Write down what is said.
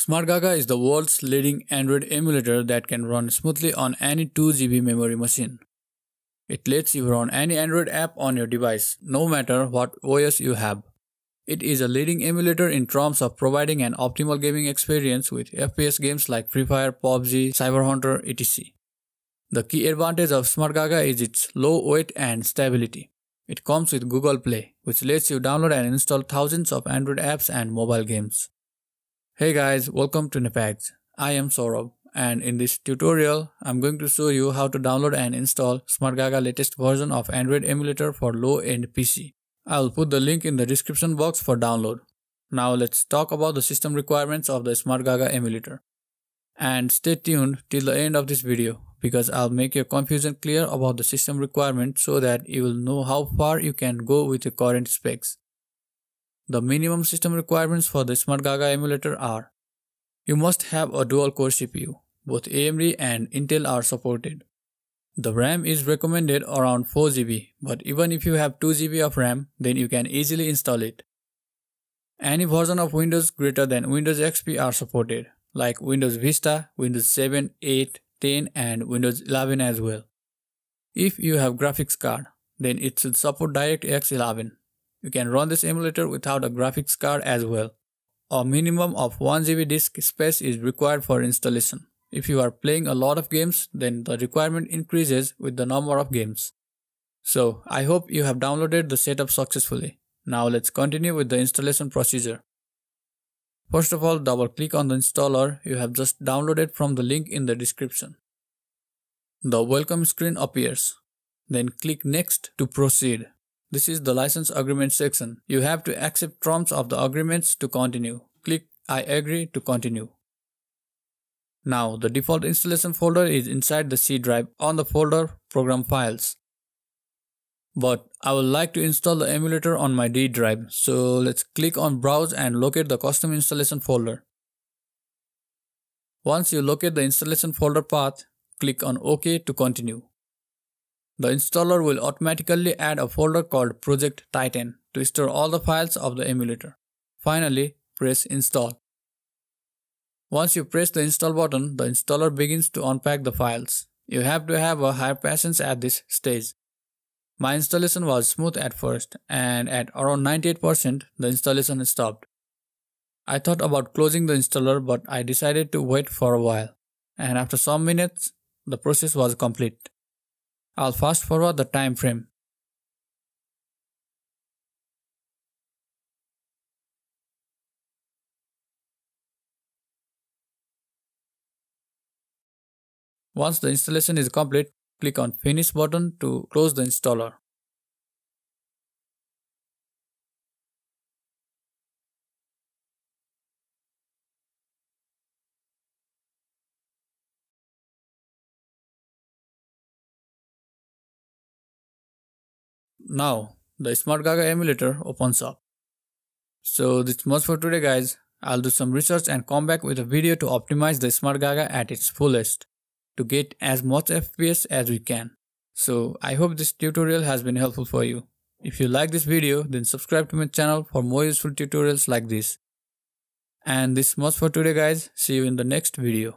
SmartGaga is the world's leading Android emulator that can run smoothly on any 2GB memory machine. It lets you run any Android app on your device, no matter what OS you have. It is a leading emulator in terms of providing an optimal gaming experience with FPS games like Free Fire, PUBG, Cyber Hunter, etc. The key advantage of SmartGaga is its low weight and stability. It comes with Google Play, which lets you download and install thousands of Android apps and mobile games. Hey guys, welcome to Nepax. I am Saurabh and in this tutorial, I'm going to show you how to download and install SmartGaga latest version of Android emulator for low-end PC. I'll put the link in the description box for download. Now let's talk about the system requirements of the SmartGaga emulator. And stay tuned till the end of this video because I'll make your confusion clear about the system requirements so that you will know how far you can go with your current specs. The minimum system requirements for the Smart Gaga emulator are You must have a dual-core CPU. Both AMD and Intel are supported. The RAM is recommended around 4GB, but even if you have 2GB of RAM, then you can easily install it. Any version of Windows greater than Windows XP are supported, like Windows Vista, Windows 7, 8, 10 and Windows 11 as well. If you have graphics card, then it should support DirectX 11. You can run this emulator without a graphics card as well. A minimum of 1GB disk space is required for installation. If you are playing a lot of games, then the requirement increases with the number of games. So, I hope you have downloaded the setup successfully. Now let's continue with the installation procedure. First of all, double click on the installer you have just downloaded from the link in the description. The welcome screen appears. Then click next to proceed. This is the license agreement section. You have to accept terms of the agreements to continue. Click I agree to continue. Now the default installation folder is inside the C drive on the folder program files. But I would like to install the emulator on my D drive. So let's click on browse and locate the custom installation folder. Once you locate the installation folder path, click on OK to continue. The installer will automatically add a folder called Project Titan to store all the files of the emulator. Finally, press install. Once you press the install button, the installer begins to unpack the files. You have to have a high patience at this stage. My installation was smooth at first and at around 98% the installation stopped. I thought about closing the installer but I decided to wait for a while and after some minutes the process was complete. I'll fast forward the time frame. Once the installation is complete, click on finish button to close the installer. Now, the Smart Gaga emulator opens up. So this much for today guys. I'll do some research and come back with a video to optimize the Smart Gaga at its fullest to get as much FPS as we can. So I hope this tutorial has been helpful for you. If you like this video then subscribe to my channel for more useful tutorials like this. And this much for today guys. See you in the next video.